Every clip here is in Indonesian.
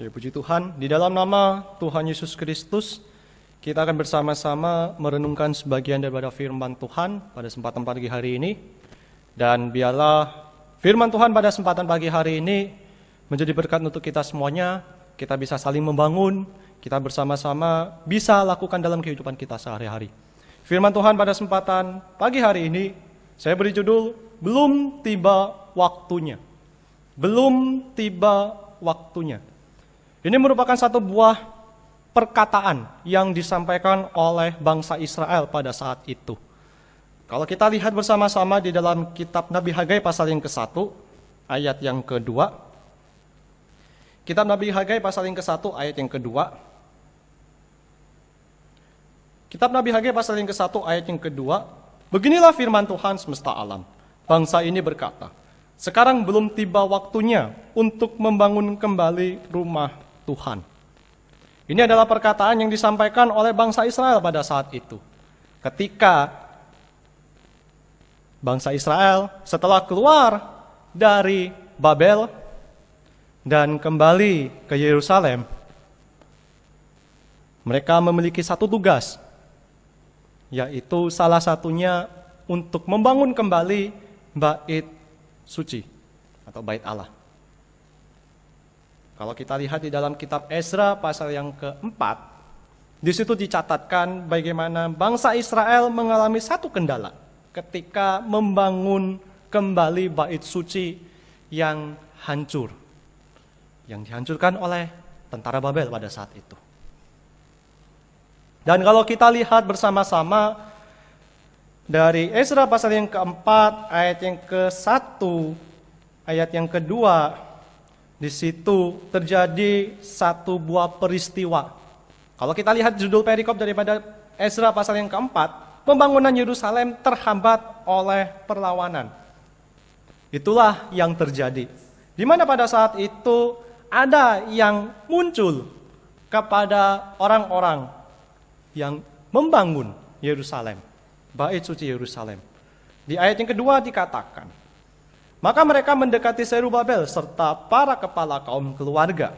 Ya, puji Tuhan, di dalam nama Tuhan Yesus Kristus, kita akan bersama-sama merenungkan sebagian daripada firman Tuhan pada kesempatan pagi hari ini. Dan biarlah firman Tuhan pada kesempatan pagi hari ini menjadi berkat untuk kita semuanya. Kita bisa saling membangun, kita bersama-sama bisa lakukan dalam kehidupan kita sehari-hari. Firman Tuhan pada kesempatan pagi hari ini, saya beri judul, Belum Tiba Waktunya. Belum Tiba Waktunya. Ini merupakan satu buah perkataan yang disampaikan oleh bangsa Israel pada saat itu. Kalau kita lihat bersama-sama di dalam kitab Nabi Hagai pasal yang ke-1, ayat yang kedua. Kitab Nabi Hagai pasal yang ke-1, ayat yang kedua. Kitab Nabi Hagai pasal yang ke-1, ayat yang kedua. Beginilah firman Tuhan semesta alam. Bangsa ini berkata, sekarang belum tiba waktunya untuk membangun kembali rumah Tuhan. Ini adalah perkataan yang disampaikan oleh bangsa Israel pada saat itu. Ketika bangsa Israel setelah keluar dari Babel dan kembali ke Yerusalem, mereka memiliki satu tugas, yaitu salah satunya untuk membangun kembali bait suci atau bait Allah. Kalau kita lihat di dalam kitab Ezra pasal yang keempat, di situ dicatatkan bagaimana bangsa Israel mengalami satu kendala ketika membangun kembali bait suci yang hancur. Yang dihancurkan oleh tentara Babel pada saat itu. Dan kalau kita lihat bersama-sama dari Ezra pasal yang keempat, ayat yang ke satu ayat yang kedua, di situ terjadi satu buah peristiwa. Kalau kita lihat judul perikop daripada Ezra pasal yang keempat, pembangunan Yerusalem terhambat oleh perlawanan. Itulah yang terjadi. Di mana pada saat itu ada yang muncul kepada orang-orang yang membangun Yerusalem, bait suci Yerusalem. Di ayat yang kedua dikatakan, maka mereka mendekati Serubabel serta para kepala kaum keluarga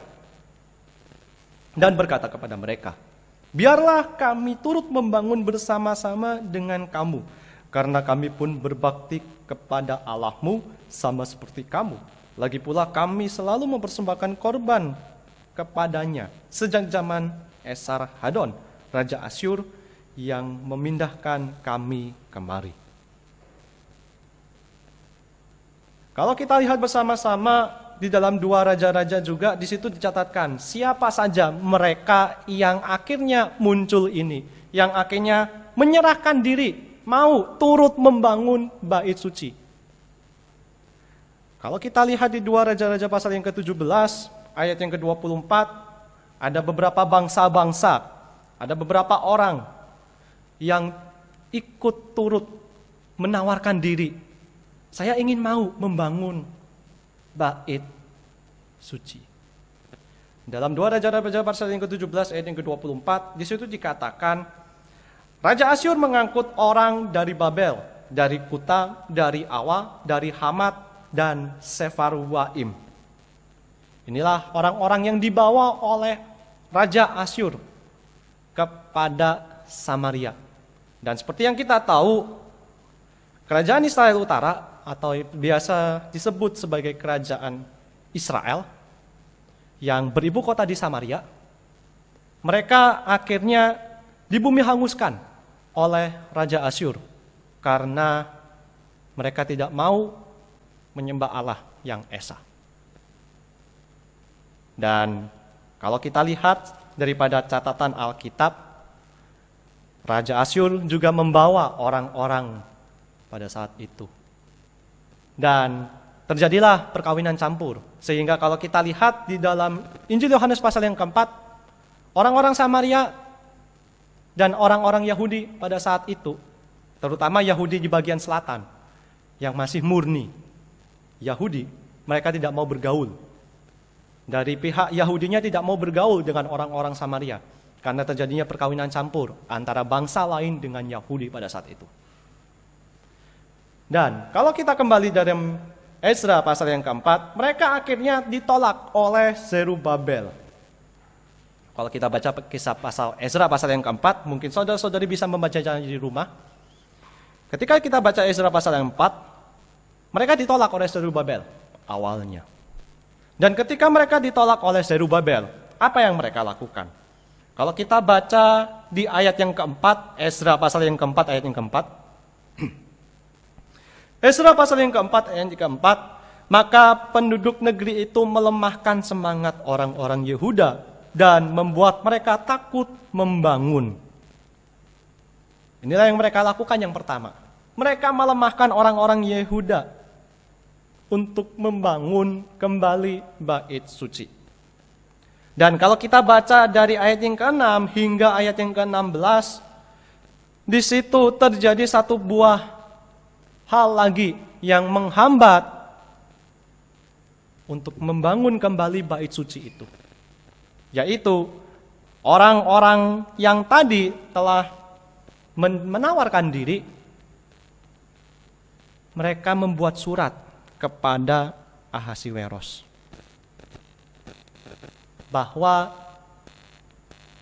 dan berkata kepada mereka, Biarlah kami turut membangun bersama-sama dengan kamu, karena kami pun berbakti kepada Allahmu sama seperti kamu. Lagi pula kami selalu mempersembahkan korban kepadanya sejak zaman Esar Hadon, Raja Asyur yang memindahkan kami kemari. Kalau kita lihat bersama-sama di dalam dua raja-raja juga di situ dicatatkan siapa saja mereka yang akhirnya muncul ini, yang akhirnya menyerahkan diri, mau turut membangun bait suci. Kalau kita lihat di dua raja-raja pasal yang ke-17 ayat yang ke-24 ada beberapa bangsa-bangsa, ada beberapa orang yang ikut turut menawarkan diri saya ingin mau membangun bait suci. Dalam dua Raja Raja pasal yang ke-17 ayat yang ke-24, di situ dikatakan Raja Asyur mengangkut orang dari Babel, dari Kuta, dari Awa, dari Hamat, dan Sefarwaim. Inilah orang-orang yang dibawa oleh Raja Asyur kepada Samaria. Dan seperti yang kita tahu, kerajaan Israel Utara atau biasa disebut sebagai kerajaan Israel yang beribu kota di Samaria, mereka akhirnya dibumi hanguskan oleh Raja Asyur karena mereka tidak mau menyembah Allah yang Esa. Dan kalau kita lihat daripada catatan Alkitab, Raja Asyur juga membawa orang-orang pada saat itu dan terjadilah perkawinan campur. Sehingga kalau kita lihat di dalam Injil Yohanes pasal yang keempat, orang-orang Samaria dan orang-orang Yahudi pada saat itu, terutama Yahudi di bagian selatan, yang masih murni. Yahudi, mereka tidak mau bergaul. Dari pihak Yahudinya tidak mau bergaul dengan orang-orang Samaria karena terjadinya perkawinan campur antara bangsa lain dengan Yahudi pada saat itu. Dan kalau kita kembali dari Ezra pasal yang keempat, mereka akhirnya ditolak oleh Zerubabel. Kalau kita baca kisah pasal Ezra pasal yang keempat, mungkin saudara-saudari bisa membacanya di rumah. Ketika kita baca Ezra pasal yang keempat, mereka ditolak oleh Zerubabel awalnya. Dan ketika mereka ditolak oleh Zerubabel, apa yang mereka lakukan? Kalau kita baca di ayat yang keempat, Ezra pasal yang keempat, ayat yang keempat, Esra eh, pasal yang keempat ayat yang keempat, maka penduduk negeri itu melemahkan semangat orang-orang Yehuda dan membuat mereka takut membangun. Inilah yang mereka lakukan yang pertama. Mereka melemahkan orang-orang Yehuda untuk membangun kembali bait suci. Dan kalau kita baca dari ayat yang ke-6 hingga ayat yang ke-16, di situ terjadi satu buah hal lagi yang menghambat untuk membangun kembali bait suci itu. Yaitu orang-orang yang tadi telah menawarkan diri mereka membuat surat kepada Ahasiweros bahwa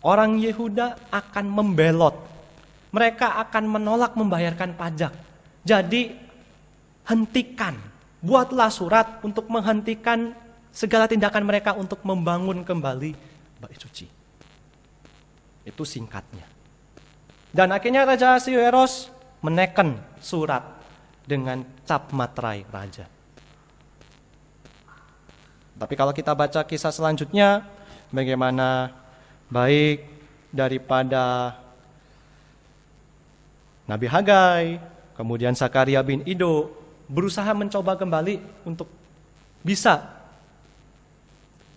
orang Yehuda akan membelot. Mereka akan menolak membayarkan pajak. Jadi hentikan, buatlah surat untuk menghentikan segala tindakan mereka untuk membangun kembali bait suci. Itu singkatnya. Dan akhirnya Raja Asyueros menekan surat dengan cap materai raja. Tapi kalau kita baca kisah selanjutnya, bagaimana baik daripada Nabi Hagai, Kemudian Sakaria bin Ido berusaha mencoba kembali untuk bisa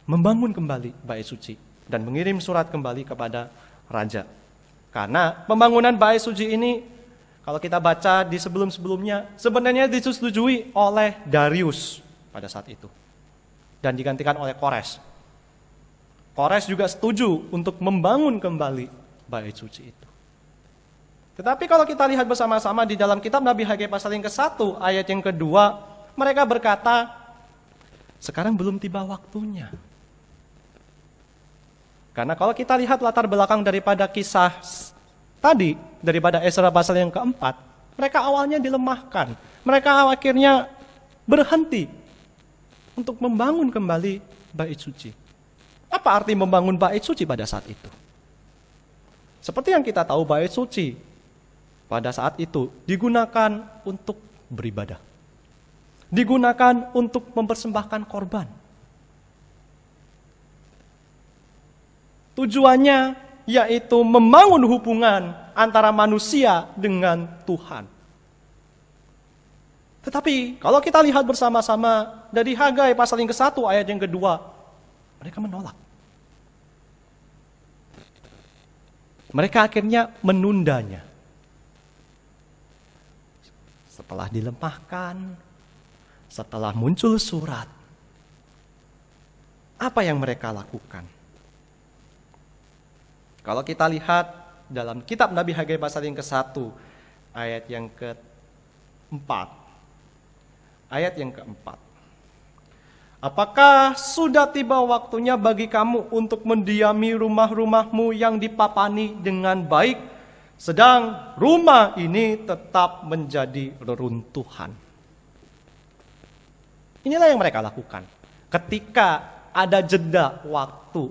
membangun kembali bait suci dan mengirim surat kembali kepada raja. Karena pembangunan bait suci ini kalau kita baca di sebelum-sebelumnya sebenarnya disetujui oleh Darius pada saat itu dan digantikan oleh Kores. Kores juga setuju untuk membangun kembali bait suci itu. Tetapi kalau kita lihat bersama-sama di dalam kitab Nabi Hagai pasal yang ke-1 ayat yang kedua, mereka berkata, sekarang belum tiba waktunya. Karena kalau kita lihat latar belakang daripada kisah tadi, daripada Esra pasal yang keempat, mereka awalnya dilemahkan. Mereka akhirnya berhenti untuk membangun kembali bait suci. Apa arti membangun bait suci pada saat itu? Seperti yang kita tahu bait suci pada saat itu digunakan untuk beribadah. Digunakan untuk mempersembahkan korban. Tujuannya yaitu membangun hubungan antara manusia dengan Tuhan. Tetapi kalau kita lihat bersama-sama dari Hagai pasal yang ke-1 ayat yang kedua, mereka menolak. Mereka akhirnya menundanya setelah dilemahkan, setelah muncul surat, apa yang mereka lakukan? Kalau kita lihat dalam kitab Nabi Hagai pasal yang ke-1 ayat yang ke-4. Ayat yang ke-4. Apakah sudah tiba waktunya bagi kamu untuk mendiami rumah-rumahmu yang dipapani dengan baik sedang rumah ini tetap menjadi reruntuhan. Inilah yang mereka lakukan. Ketika ada jeda waktu.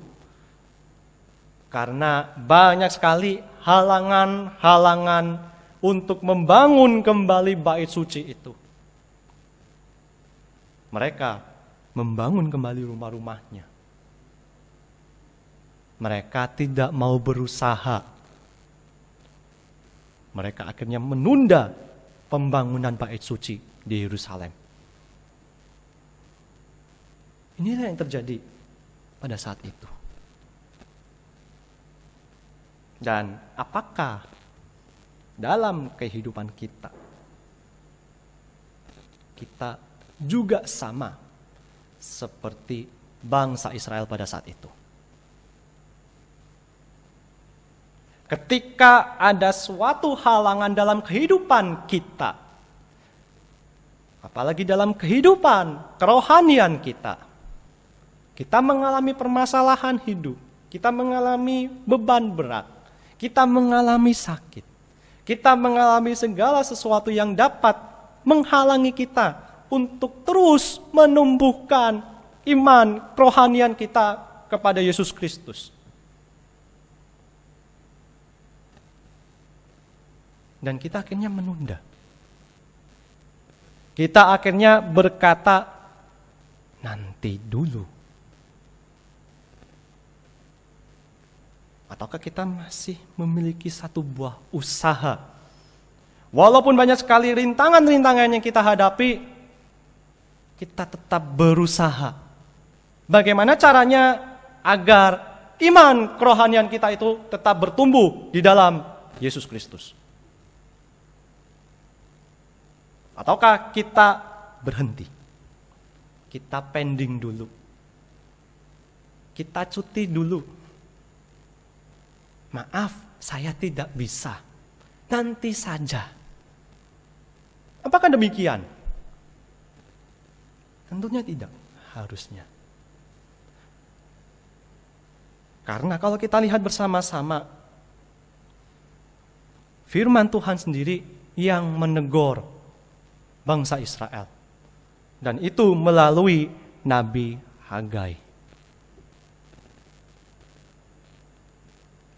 Karena banyak sekali halangan-halangan untuk membangun kembali bait suci itu. Mereka membangun kembali rumah-rumahnya. Mereka tidak mau berusaha mereka akhirnya menunda pembangunan bait suci di Yerusalem. Inilah yang terjadi pada saat itu. Dan apakah dalam kehidupan kita kita juga sama seperti bangsa Israel pada saat itu? Ketika ada suatu halangan dalam kehidupan kita, apalagi dalam kehidupan kerohanian kita, kita mengalami permasalahan hidup, kita mengalami beban berat, kita mengalami sakit, kita mengalami segala sesuatu yang dapat menghalangi kita untuk terus menumbuhkan iman kerohanian kita kepada Yesus Kristus. dan kita akhirnya menunda. Kita akhirnya berkata nanti dulu. Ataukah kita masih memiliki satu buah usaha? Walaupun banyak sekali rintangan-rintangan yang kita hadapi, kita tetap berusaha. Bagaimana caranya agar iman kerohanian kita itu tetap bertumbuh di dalam Yesus Kristus? Ataukah kita berhenti? Kita pending dulu. Kita cuti dulu. Maaf, saya tidak bisa. Nanti saja. Apakah demikian? Tentunya tidak, harusnya. Karena kalau kita lihat bersama-sama, firman Tuhan sendiri yang menegur bangsa Israel. Dan itu melalui Nabi Hagai.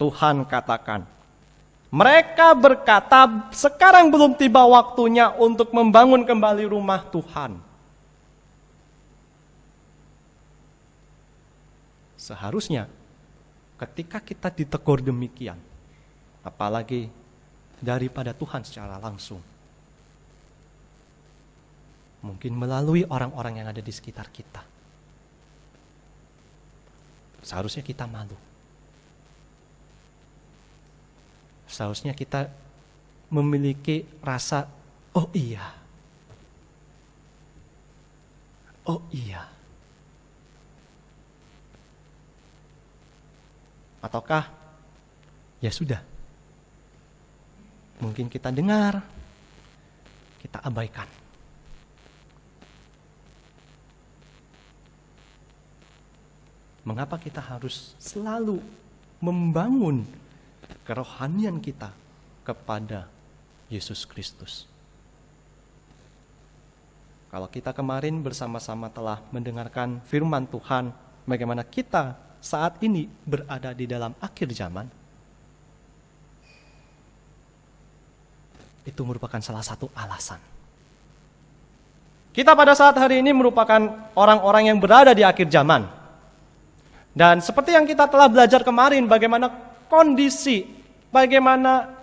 Tuhan katakan, mereka berkata, sekarang belum tiba waktunya untuk membangun kembali rumah Tuhan. Seharusnya ketika kita ditegur demikian, apalagi daripada Tuhan secara langsung, mungkin melalui orang-orang yang ada di sekitar kita. Seharusnya kita malu. Seharusnya kita memiliki rasa, oh iya. Oh iya. Ataukah, ya sudah. Mungkin kita dengar, kita abaikan Mengapa kita harus selalu membangun kerohanian kita kepada Yesus Kristus? Kalau kita kemarin bersama-sama telah mendengarkan firman Tuhan, bagaimana kita saat ini berada di dalam akhir zaman, itu merupakan salah satu alasan. Kita pada saat hari ini merupakan orang-orang yang berada di akhir zaman. Dan seperti yang kita telah belajar kemarin bagaimana kondisi, bagaimana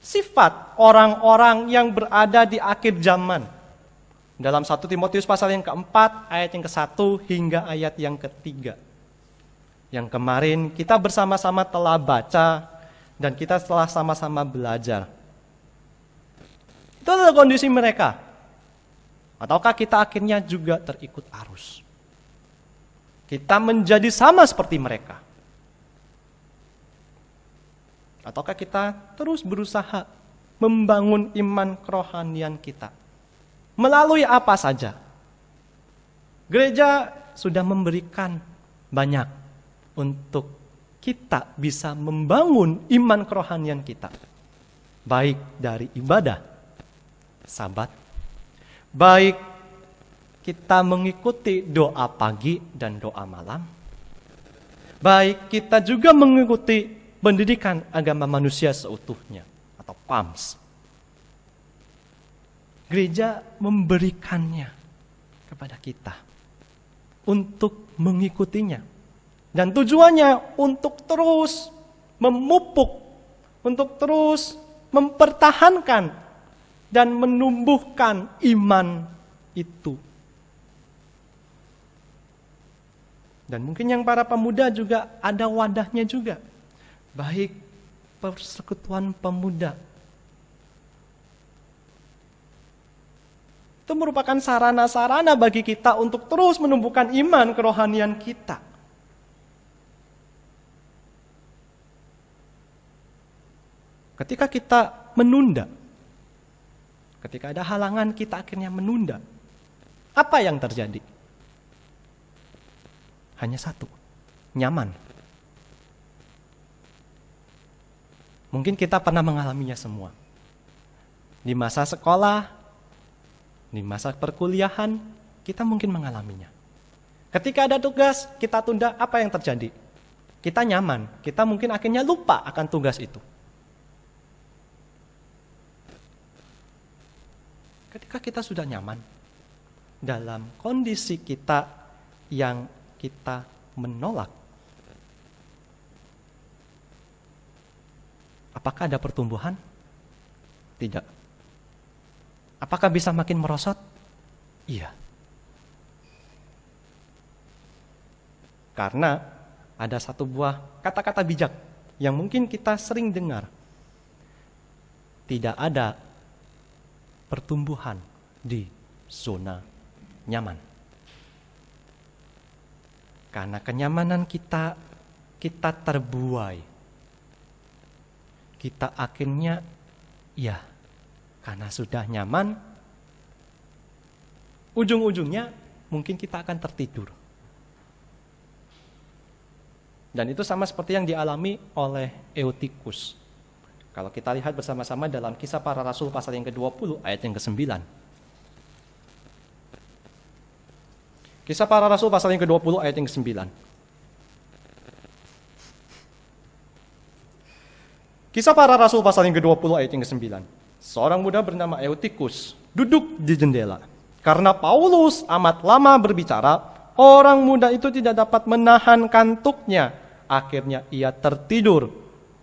sifat orang-orang yang berada di akhir zaman. Dalam 1 Timotius pasal yang keempat, ayat yang ke satu hingga ayat yang ketiga. Yang kemarin kita bersama-sama telah baca dan kita telah sama-sama belajar. Itu adalah kondisi mereka. Ataukah kita akhirnya juga terikut arus? Kita menjadi sama seperti mereka. Ataukah kita terus berusaha membangun iman kerohanian kita? Melalui apa saja? Gereja sudah memberikan banyak untuk kita bisa membangun iman kerohanian kita. Baik dari ibadah, sabat, baik kita mengikuti doa pagi dan doa malam, baik kita juga mengikuti pendidikan agama manusia seutuhnya atau PAMS. Gereja memberikannya kepada kita untuk mengikutinya. Dan tujuannya untuk terus memupuk, untuk terus mempertahankan dan menumbuhkan iman itu Dan mungkin yang para pemuda juga ada wadahnya juga. Baik persekutuan pemuda. Itu merupakan sarana-sarana bagi kita untuk terus menumbuhkan iman kerohanian kita. Ketika kita menunda, ketika ada halangan kita akhirnya menunda. Apa yang terjadi? hanya satu, nyaman. Mungkin kita pernah mengalaminya semua. Di masa sekolah, di masa perkuliahan, kita mungkin mengalaminya. Ketika ada tugas, kita tunda, apa yang terjadi? Kita nyaman, kita mungkin akhirnya lupa akan tugas itu. Ketika kita sudah nyaman dalam kondisi kita yang kita menolak, apakah ada pertumbuhan? Tidak. Apakah bisa makin merosot? Iya. Karena ada satu buah kata-kata bijak yang mungkin kita sering dengar. Tidak ada pertumbuhan di zona nyaman. Karena kenyamanan kita kita terbuai. Kita akhirnya ya karena sudah nyaman ujung-ujungnya mungkin kita akan tertidur. Dan itu sama seperti yang dialami oleh Eutikus. Kalau kita lihat bersama-sama dalam kisah para rasul pasal yang ke-20 ayat yang ke-9. Kisah para Rasul pasal yang ke-20 ayat yang ke-9. Kisah para Rasul pasal yang ke-20 ayat yang ke-9. Seorang muda bernama Eutikus duduk di jendela. Karena Paulus amat lama berbicara, orang muda itu tidak dapat menahan kantuknya. Akhirnya ia tertidur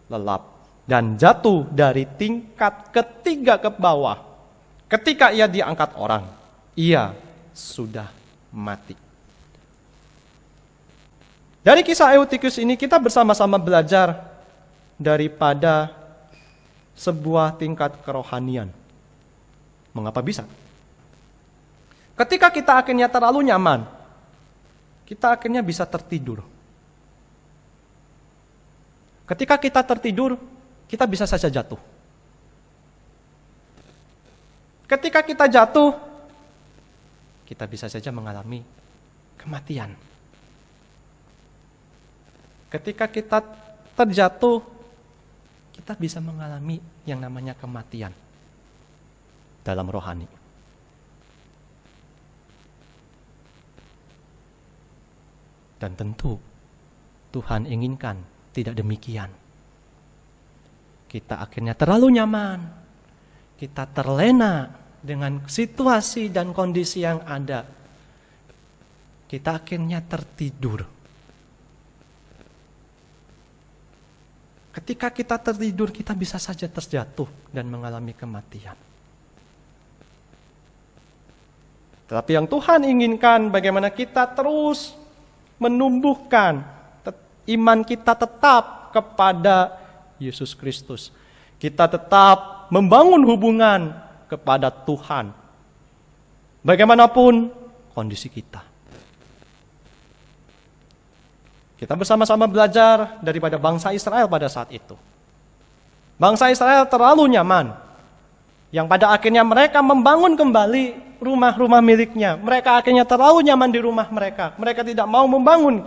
lelap dan jatuh dari tingkat ketiga ke bawah. Ketika ia diangkat orang, ia sudah mati. Dari kisah Eutikus ini kita bersama-sama belajar daripada sebuah tingkat kerohanian. Mengapa bisa? Ketika kita akhirnya terlalu nyaman, kita akhirnya bisa tertidur. Ketika kita tertidur, kita bisa saja jatuh. Ketika kita jatuh, kita bisa saja mengalami kematian. Ketika kita terjatuh, kita bisa mengalami yang namanya kematian dalam rohani. Dan tentu Tuhan inginkan tidak demikian. Kita akhirnya terlalu nyaman, kita terlena dengan situasi dan kondisi yang ada, kita akhirnya tertidur. Ketika kita tertidur, kita bisa saja terjatuh dan mengalami kematian. Tetapi yang Tuhan inginkan, bagaimana kita terus menumbuhkan iman kita tetap kepada Yesus Kristus. Kita tetap membangun hubungan kepada Tuhan. Bagaimanapun kondisi kita. Kita bersama-sama belajar daripada bangsa Israel pada saat itu. Bangsa Israel terlalu nyaman. Yang pada akhirnya mereka membangun kembali rumah-rumah miliknya. Mereka akhirnya terlalu nyaman di rumah mereka. Mereka tidak mau membangun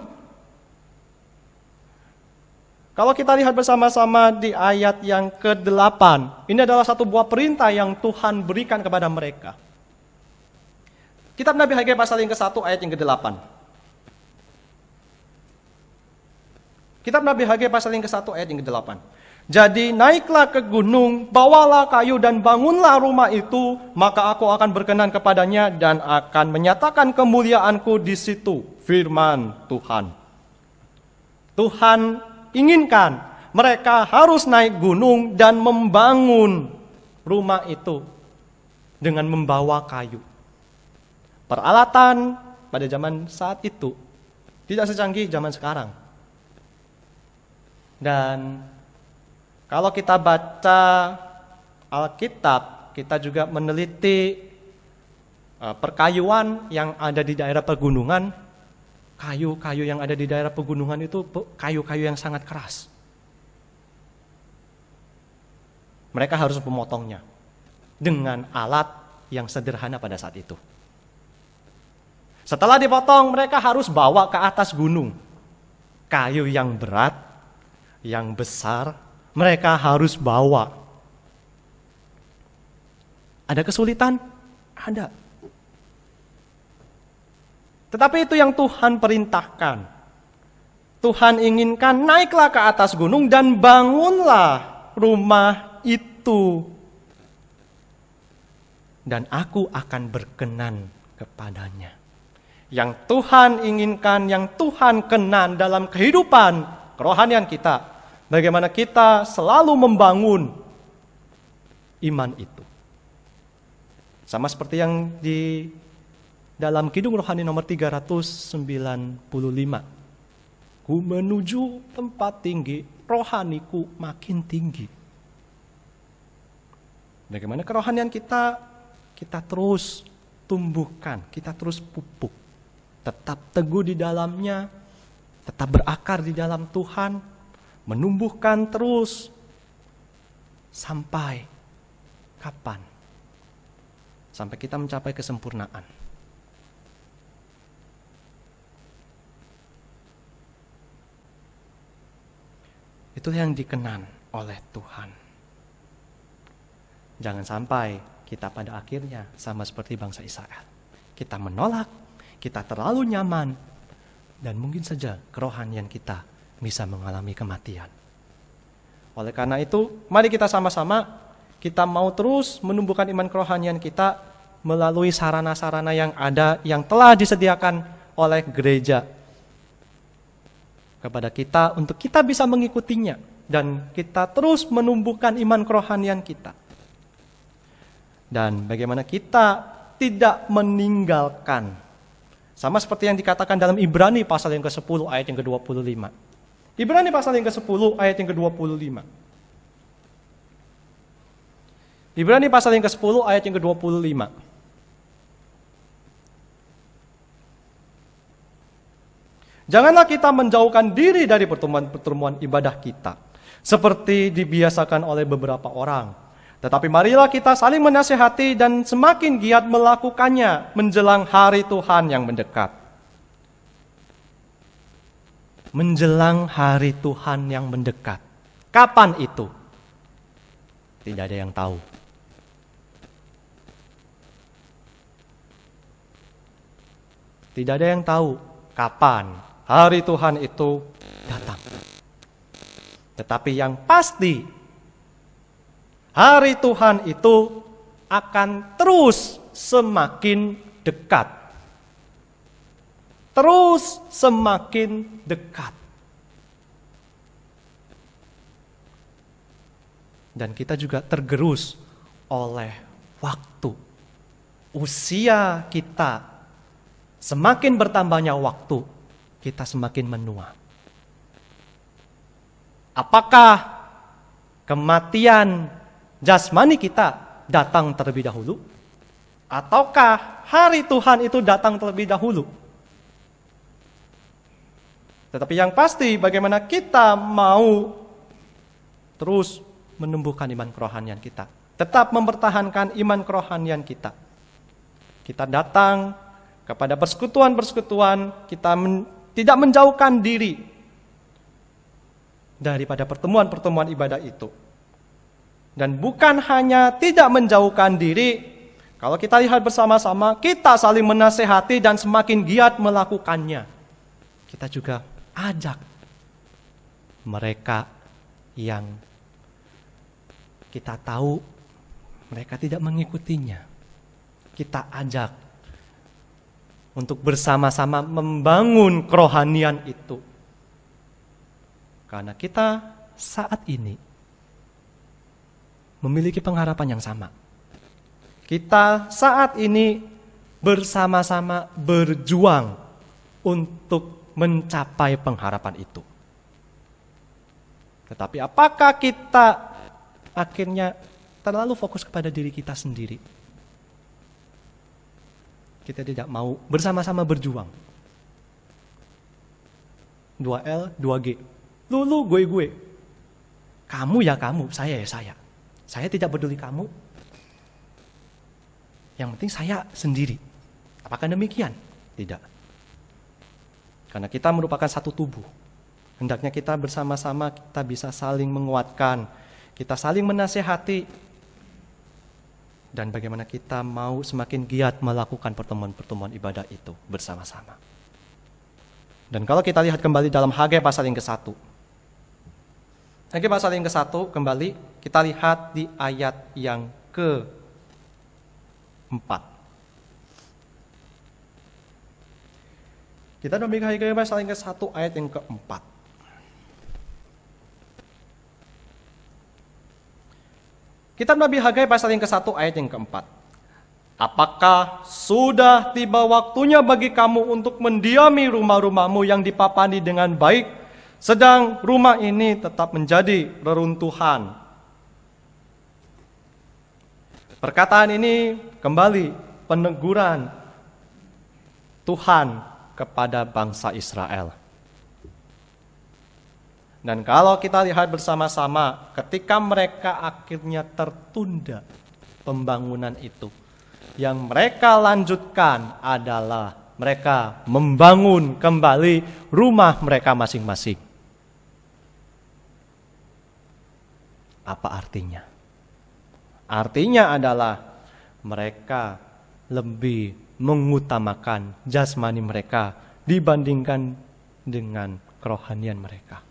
kalau kita lihat bersama-sama di ayat yang ke-8, ini adalah satu buah perintah yang Tuhan berikan kepada mereka. Kitab Nabi Hagai pasal yang ke-1 ayat yang ke-8. Kitab Nabi Hagai pasal yang ke-1 ayat yang ke-8. Jadi naiklah ke gunung, bawalah kayu dan bangunlah rumah itu, maka aku akan berkenan kepadanya dan akan menyatakan kemuliaanku di situ, firman Tuhan. Tuhan inginkan. Mereka harus naik gunung dan membangun rumah itu dengan membawa kayu. Peralatan pada zaman saat itu tidak secanggih zaman sekarang. Dan kalau kita baca Alkitab, kita juga meneliti uh, perkayuan yang ada di daerah pegunungan kayu-kayu yang ada di daerah pegunungan itu kayu-kayu yang sangat keras. Mereka harus memotongnya dengan alat yang sederhana pada saat itu. Setelah dipotong, mereka harus bawa ke atas gunung. Kayu yang berat, yang besar, mereka harus bawa. Ada kesulitan? Ada. Tetapi itu yang Tuhan perintahkan. Tuhan inginkan naiklah ke atas gunung dan bangunlah rumah itu. Dan aku akan berkenan kepadanya. Yang Tuhan inginkan, yang Tuhan kenan dalam kehidupan kerohanian kita. Bagaimana kita selalu membangun iman itu. Sama seperti yang di dalam Kidung Rohani nomor 395. Ku menuju tempat tinggi, rohaniku makin tinggi. Bagaimana kerohanian kita? Kita terus tumbuhkan, kita terus pupuk. Tetap teguh di dalamnya, tetap berakar di dalam Tuhan, menumbuhkan terus sampai kapan? Sampai kita mencapai kesempurnaan. itu yang dikenan oleh Tuhan. Jangan sampai kita pada akhirnya sama seperti bangsa Israel. Kita menolak, kita terlalu nyaman, dan mungkin saja kerohanian kita bisa mengalami kematian. Oleh karena itu, mari kita sama-sama kita mau terus menumbuhkan iman kerohanian kita melalui sarana-sarana yang ada yang telah disediakan oleh gereja kepada kita untuk kita bisa mengikutinya dan kita terus menumbuhkan iman kerohanian kita. Dan bagaimana kita tidak meninggalkan sama seperti yang dikatakan dalam Ibrani pasal yang ke-10 ayat yang ke-25. Ibrani pasal yang ke-10 ayat yang ke-25. Ibrani pasal yang ke-10 ayat yang ke-25. Janganlah kita menjauhkan diri dari pertemuan-pertemuan ibadah kita, seperti dibiasakan oleh beberapa orang. Tetapi marilah kita saling menasehati dan semakin giat melakukannya menjelang hari Tuhan yang mendekat. Menjelang hari Tuhan yang mendekat. Kapan itu? Tidak ada yang tahu. Tidak ada yang tahu kapan hari Tuhan itu datang. Tetapi yang pasti, hari Tuhan itu akan terus semakin dekat. Terus semakin dekat. Dan kita juga tergerus oleh waktu. Usia kita semakin bertambahnya waktu, kita semakin menua. Apakah kematian jasmani kita datang terlebih dahulu? Ataukah hari Tuhan itu datang terlebih dahulu? Tetapi yang pasti bagaimana kita mau terus menumbuhkan iman kerohanian kita. Tetap mempertahankan iman kerohanian kita. Kita datang kepada persekutuan-persekutuan, kita tidak menjauhkan diri daripada pertemuan-pertemuan ibadah itu. Dan bukan hanya tidak menjauhkan diri, kalau kita lihat bersama-sama, kita saling menasehati dan semakin giat melakukannya. Kita juga ajak mereka yang kita tahu mereka tidak mengikutinya. Kita ajak untuk bersama-sama membangun kerohanian itu. Karena kita saat ini memiliki pengharapan yang sama. Kita saat ini bersama-sama berjuang untuk mencapai pengharapan itu. Tetapi apakah kita akhirnya terlalu fokus kepada diri kita sendiri? kita tidak mau bersama-sama berjuang. 2L, 2G. Lu, lu, gue, gue. Kamu ya kamu, saya ya saya. Saya tidak peduli kamu. Yang penting saya sendiri. Apakah demikian? Tidak. Karena kita merupakan satu tubuh. Hendaknya kita bersama-sama kita bisa saling menguatkan, kita saling menasehati, dan bagaimana kita mau semakin giat melakukan pertemuan-pertemuan ibadah itu bersama-sama. Dan kalau kita lihat kembali dalam Hagai pasal yang ke-1. Hagai pasal yang ke-1 kembali kita lihat di ayat yang ke-4. Kita memiliki Hagai pasal yang ke-1 ayat yang ke-4. Kitab Nabi Hagai pasal yang ke-1 ayat yang ke-4. Apakah sudah tiba waktunya bagi kamu untuk mendiami rumah-rumahmu yang dipapani dengan baik, sedang rumah ini tetap menjadi reruntuhan? Perkataan ini kembali peneguran Tuhan kepada bangsa Israel. Dan kalau kita lihat bersama-sama, ketika mereka akhirnya tertunda pembangunan itu, yang mereka lanjutkan adalah mereka membangun kembali rumah mereka masing-masing. Apa artinya? Artinya adalah mereka lebih mengutamakan jasmani mereka dibandingkan dengan kerohanian mereka.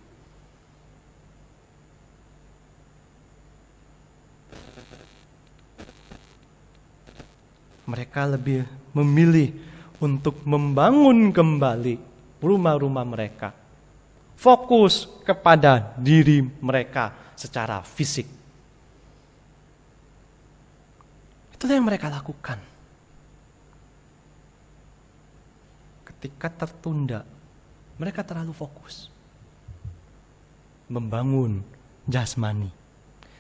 mereka lebih memilih untuk membangun kembali rumah-rumah mereka. Fokus kepada diri mereka secara fisik. Itulah yang mereka lakukan. Ketika tertunda, mereka terlalu fokus. Membangun jasmani.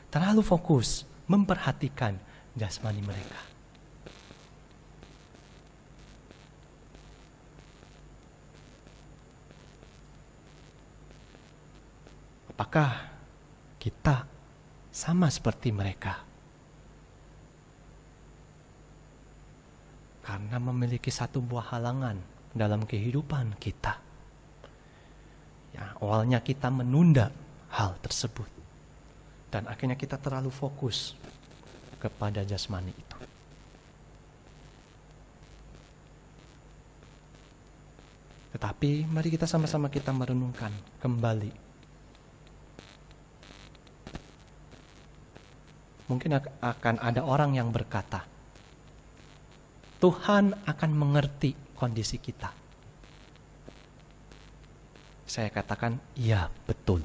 Terlalu fokus memperhatikan jasmani mereka. Apakah kita sama seperti mereka? Karena memiliki satu buah halangan dalam kehidupan kita. Ya, awalnya kita menunda hal tersebut. Dan akhirnya kita terlalu fokus kepada jasmani itu. Tetapi mari kita sama-sama kita merenungkan kembali mungkin akan ada orang yang berkata, Tuhan akan mengerti kondisi kita. Saya katakan, "Ya, betul."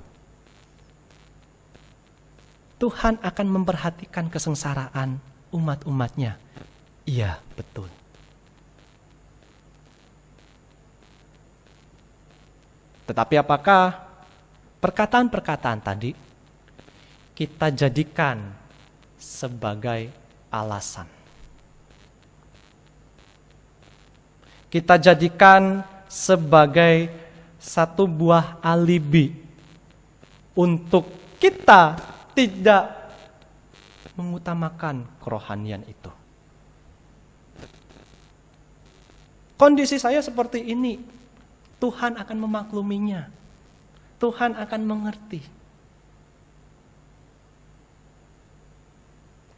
Tuhan akan memperhatikan kesengsaraan umat-umatnya. Iya, betul. Tetapi apakah perkataan-perkataan tadi kita jadikan sebagai alasan. Kita jadikan sebagai satu buah alibi untuk kita tidak mengutamakan kerohanian itu. Kondisi saya seperti ini, Tuhan akan memakluminya. Tuhan akan mengerti.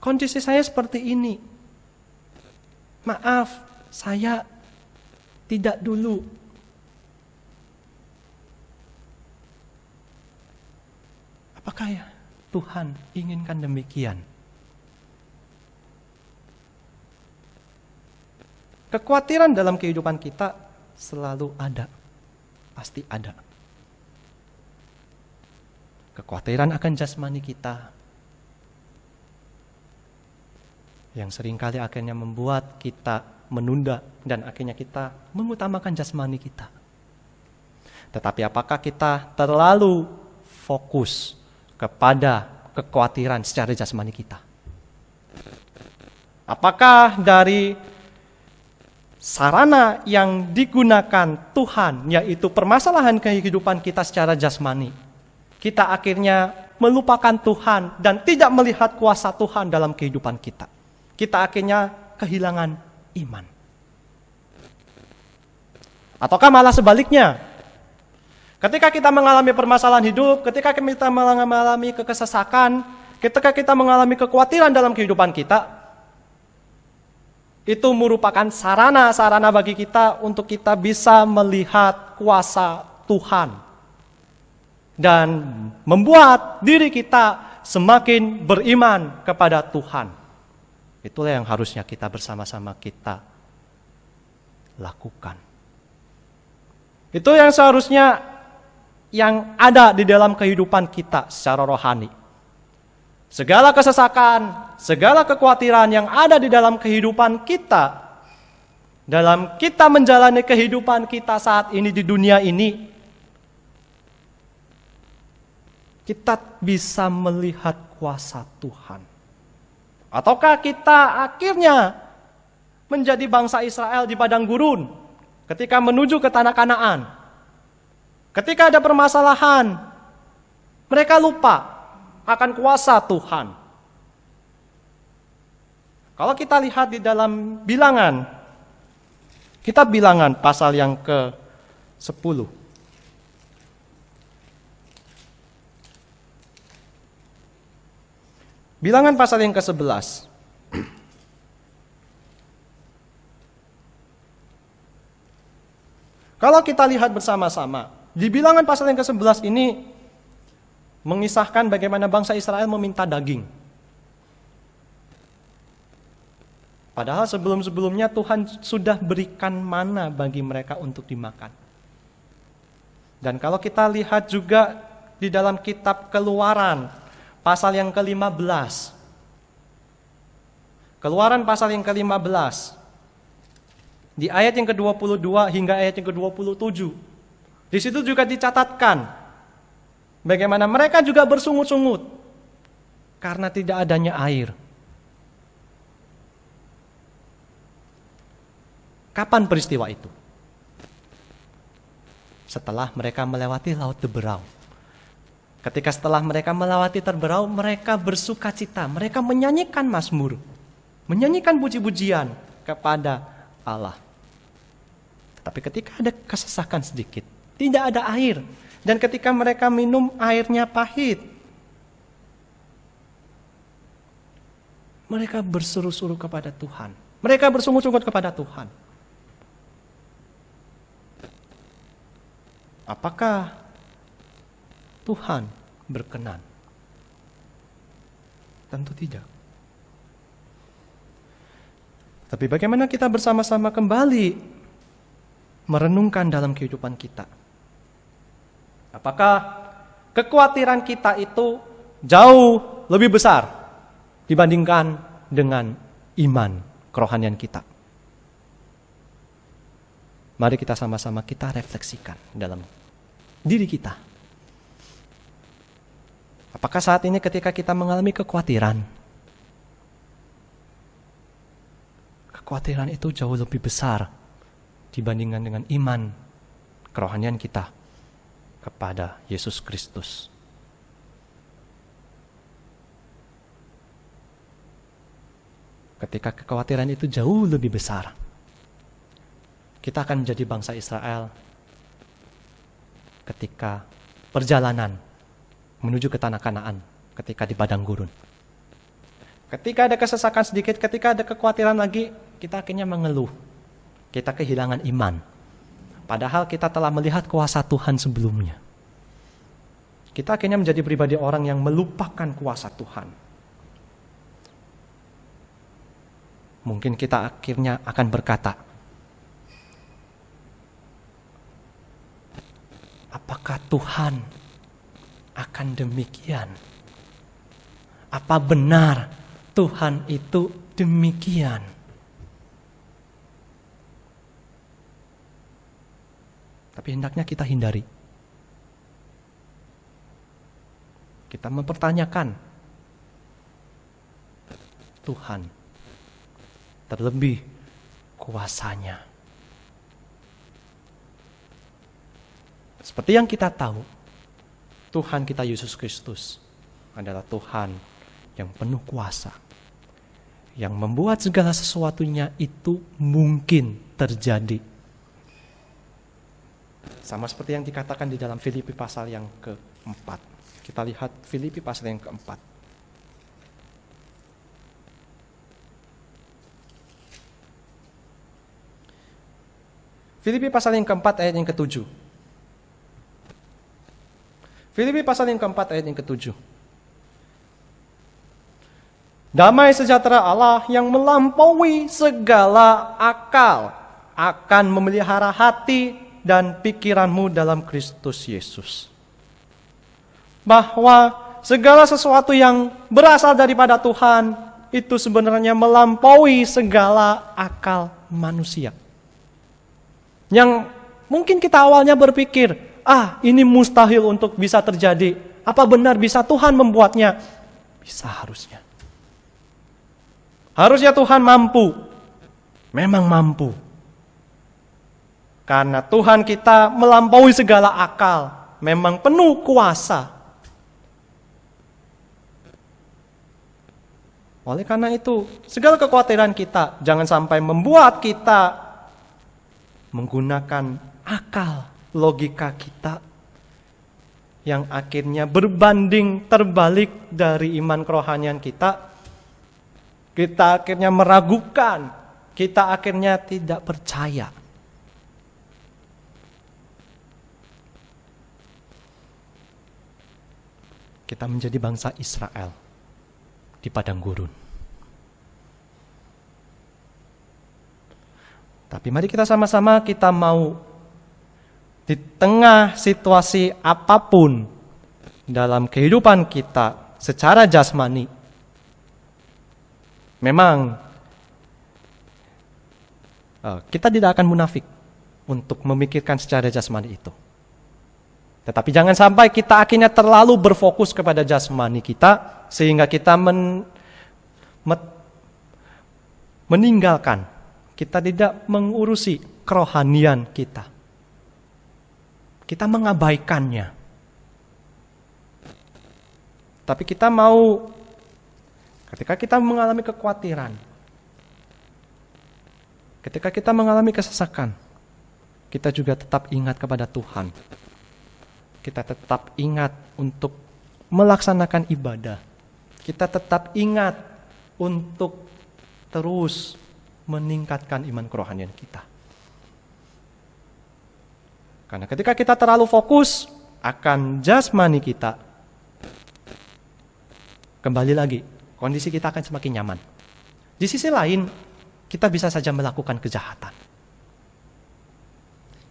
Kondisi saya seperti ini. Maaf, saya tidak dulu Apakah ya Tuhan inginkan demikian? Kekhawatiran dalam kehidupan kita selalu ada. Pasti ada. Kekhawatiran akan jasmani kita, yang seringkali akhirnya membuat kita menunda dan akhirnya kita mengutamakan jasmani kita. Tetapi apakah kita terlalu fokus kepada kekhawatiran secara jasmani kita? Apakah dari sarana yang digunakan Tuhan, yaitu permasalahan kehidupan kita secara jasmani. Kita akhirnya melupakan Tuhan dan tidak melihat kuasa Tuhan dalam kehidupan kita kita akhirnya kehilangan iman. Ataukah malah sebaliknya? Ketika kita mengalami permasalahan hidup, ketika kita mengalami kekesesakan, ketika kita mengalami kekhawatiran dalam kehidupan kita, itu merupakan sarana-sarana bagi kita untuk kita bisa melihat kuasa Tuhan dan membuat diri kita semakin beriman kepada Tuhan. Itulah yang harusnya kita bersama-sama kita lakukan. Itu yang seharusnya yang ada di dalam kehidupan kita secara rohani. Segala kesesakan, segala kekhawatiran yang ada di dalam kehidupan kita, dalam kita menjalani kehidupan kita saat ini di dunia ini, kita bisa melihat kuasa Tuhan. Ataukah kita akhirnya menjadi bangsa Israel di padang gurun ketika menuju ke tanah Kanaan? Ketika ada permasalahan, mereka lupa akan kuasa Tuhan. Kalau kita lihat di dalam bilangan, kita bilangan pasal yang ke-10. Bilangan pasal yang ke-11. Kalau kita lihat bersama-sama, di bilangan pasal yang ke-11 ini mengisahkan bagaimana bangsa Israel meminta daging. Padahal sebelum-sebelumnya Tuhan sudah berikan mana bagi mereka untuk dimakan. Dan kalau kita lihat juga di dalam kitab Keluaran pasal yang ke-15. Keluaran pasal yang ke-15. Di ayat yang ke-22 hingga ayat yang ke-27. Di situ juga dicatatkan bagaimana mereka juga bersungut-sungut karena tidak adanya air. Kapan peristiwa itu? Setelah mereka melewati Laut Teberau. Ketika setelah mereka melawati terberau, mereka bersuka cita. Mereka menyanyikan Mazmur. Menyanyikan puji-pujian kepada Allah. Tetapi ketika ada kesesakan sedikit, tidak ada air. Dan ketika mereka minum airnya pahit. Mereka berseru-seru kepada Tuhan. Mereka bersungut-sungut kepada Tuhan. Apakah Tuhan berkenan? Tentu tidak. Tapi bagaimana kita bersama-sama kembali merenungkan dalam kehidupan kita? Apakah kekhawatiran kita itu jauh lebih besar dibandingkan dengan iman kerohanian kita? Mari kita sama-sama kita refleksikan dalam diri kita. Apakah saat ini ketika kita mengalami kekhawatiran, kekhawatiran itu jauh lebih besar dibandingkan dengan iman kerohanian kita kepada Yesus Kristus. Ketika kekhawatiran itu jauh lebih besar, kita akan menjadi bangsa Israel ketika perjalanan menuju ke tanah Kanaan ketika di padang gurun. Ketika ada kesesakan sedikit, ketika ada kekhawatiran lagi, kita akhirnya mengeluh. Kita kehilangan iman. Padahal kita telah melihat kuasa Tuhan sebelumnya. Kita akhirnya menjadi pribadi orang yang melupakan kuasa Tuhan. Mungkin kita akhirnya akan berkata, Apakah Tuhan akan demikian? Apa benar Tuhan itu demikian? Tapi hendaknya kita hindari. Kita mempertanyakan Tuhan, terlebih kuasanya. Seperti yang kita tahu, Tuhan kita Yesus Kristus adalah Tuhan yang penuh kuasa, yang membuat segala sesuatunya itu mungkin terjadi. Sama seperti yang dikatakan di dalam Filipi pasal yang keempat. Kita lihat Filipi pasal yang keempat. Filipi pasal yang keempat ayat yang ketujuh. Filipi pasal yang keempat ayat yang ketujuh. Damai sejahtera Allah yang melampaui segala akal akan memelihara hati dan pikiranmu dalam Kristus Yesus. Bahwa segala sesuatu yang berasal daripada Tuhan itu sebenarnya melampaui segala akal manusia. Yang mungkin kita awalnya berpikir, ah ini mustahil untuk bisa terjadi. Apa benar bisa Tuhan membuatnya? Bisa harusnya. Harusnya Tuhan mampu. Memang mampu. Karena Tuhan kita melampaui segala akal. Memang penuh kuasa. Oleh karena itu, segala kekhawatiran kita jangan sampai membuat kita menggunakan akal logika kita yang akhirnya berbanding terbalik dari iman kerohanian kita. Kita akhirnya meragukan, kita akhirnya tidak percaya. Kita menjadi bangsa Israel di padang gurun. Tapi mari kita sama-sama kita mau di tengah situasi apapun dalam kehidupan kita secara jasmani. Memang eh, kita tidak akan munafik untuk memikirkan secara jasmani itu. Tetapi jangan sampai kita akhirnya terlalu berfokus kepada jasmani kita sehingga kita men, meninggalkan, kita tidak mengurusi kerohanian kita kita mengabaikannya. Tapi kita mau, ketika kita mengalami kekhawatiran, ketika kita mengalami kesesakan, kita juga tetap ingat kepada Tuhan. Kita tetap ingat untuk melaksanakan ibadah. Kita tetap ingat untuk terus meningkatkan iman kerohanian kita. Karena ketika kita terlalu fokus akan jasmani kita, kembali lagi, kondisi kita akan semakin nyaman. Di sisi lain, kita bisa saja melakukan kejahatan.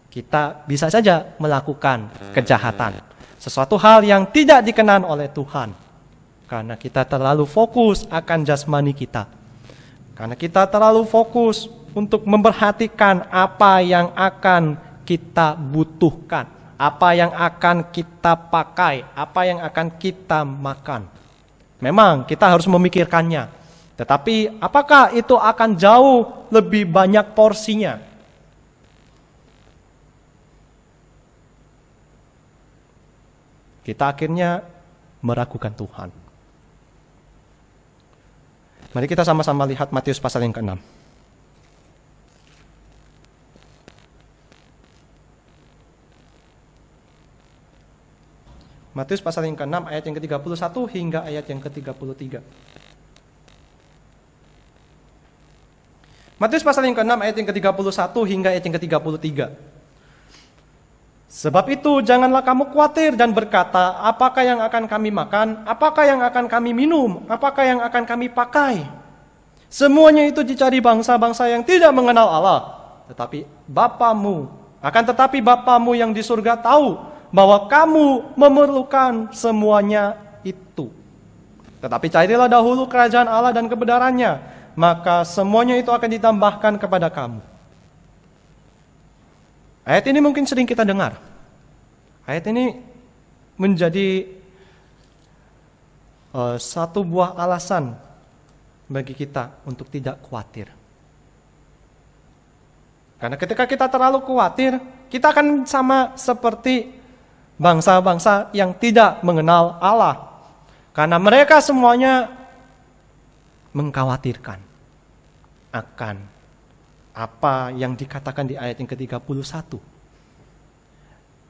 Kita bisa saja melakukan kejahatan. Sesuatu hal yang tidak dikenan oleh Tuhan. Karena kita terlalu fokus akan jasmani kita. Karena kita terlalu fokus untuk memperhatikan apa yang akan kita butuhkan, apa yang akan kita pakai, apa yang akan kita makan. Memang kita harus memikirkannya, tetapi apakah itu akan jauh lebih banyak porsinya? Kita akhirnya meragukan Tuhan. Mari kita sama-sama lihat Matius pasal yang ke-6. Matius pasal yang ke-6 ayat yang ke-31 hingga ayat yang ke-33. Matius pasal yang ke-6 ayat yang ke-31 hingga ayat yang ke-33. Sebab itu janganlah kamu khawatir dan berkata, apakah yang akan kami makan, apakah yang akan kami minum, apakah yang akan kami pakai. Semuanya itu dicari bangsa-bangsa yang tidak mengenal Allah. Tetapi Bapamu, akan tetapi Bapamu yang di surga tahu bahwa kamu memerlukan semuanya itu. Tetapi carilah dahulu kerajaan Allah dan kebenarannya, maka semuanya itu akan ditambahkan kepada kamu. Ayat ini mungkin sering kita dengar. Ayat ini menjadi uh, satu buah alasan bagi kita untuk tidak khawatir. Karena ketika kita terlalu khawatir, kita akan sama seperti bangsa-bangsa yang tidak mengenal Allah. Karena mereka semuanya mengkhawatirkan akan apa yang dikatakan di ayat yang ke-31.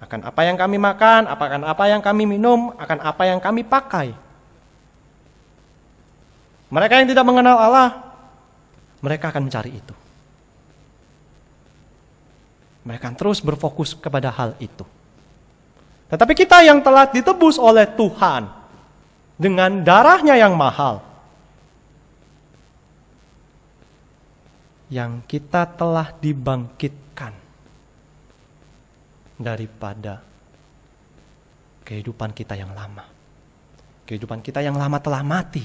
Akan apa yang kami makan, akan apa yang kami minum, akan apa yang kami pakai. Mereka yang tidak mengenal Allah, mereka akan mencari itu. Mereka akan terus berfokus kepada hal itu. Tetapi nah, kita yang telah ditebus oleh Tuhan dengan darahnya yang mahal. Yang kita telah dibangkitkan daripada kehidupan kita yang lama. Kehidupan kita yang lama telah mati.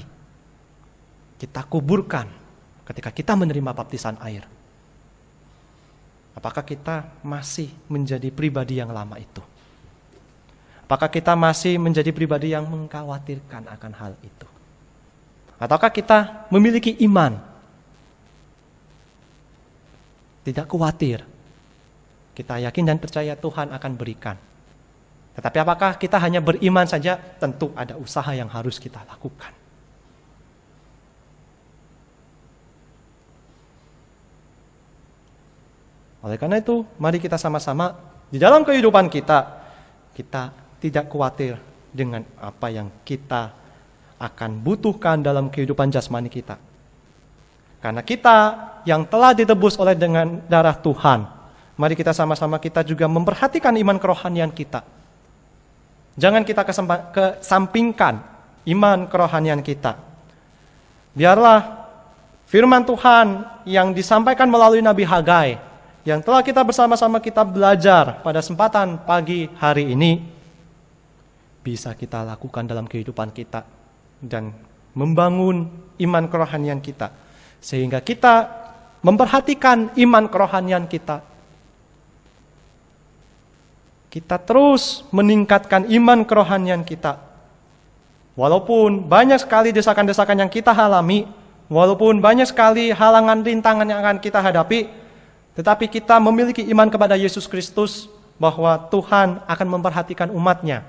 Kita kuburkan ketika kita menerima baptisan air. Apakah kita masih menjadi pribadi yang lama itu? Apakah kita masih menjadi pribadi yang mengkhawatirkan akan hal itu? Ataukah kita memiliki iman? Tidak khawatir. Kita yakin dan percaya Tuhan akan berikan. Tetapi apakah kita hanya beriman saja? Tentu ada usaha yang harus kita lakukan. Oleh karena itu, mari kita sama-sama di dalam kehidupan kita, kita tidak khawatir dengan apa yang kita akan butuhkan dalam kehidupan jasmani kita. Karena kita yang telah ditebus oleh dengan darah Tuhan, mari kita sama-sama kita juga memperhatikan iman kerohanian kita. Jangan kita kesampingkan iman kerohanian kita. Biarlah firman Tuhan yang disampaikan melalui Nabi Hagai yang telah kita bersama-sama kita belajar pada kesempatan pagi hari ini bisa kita lakukan dalam kehidupan kita dan membangun iman kerohanian kita sehingga kita memperhatikan iman kerohanian kita kita terus meningkatkan iman kerohanian kita walaupun banyak sekali desakan-desakan yang kita alami walaupun banyak sekali halangan rintangan yang akan kita hadapi tetapi kita memiliki iman kepada Yesus Kristus bahwa Tuhan akan memperhatikan umatnya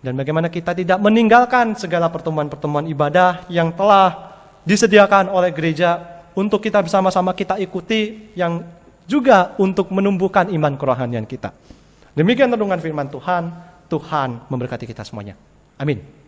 dan bagaimana kita tidak meninggalkan segala pertemuan-pertemuan ibadah yang telah disediakan oleh gereja untuk kita bersama-sama kita ikuti yang juga untuk menumbuhkan iman kerohanian kita. Demikian renungan firman Tuhan, Tuhan memberkati kita semuanya. Amin.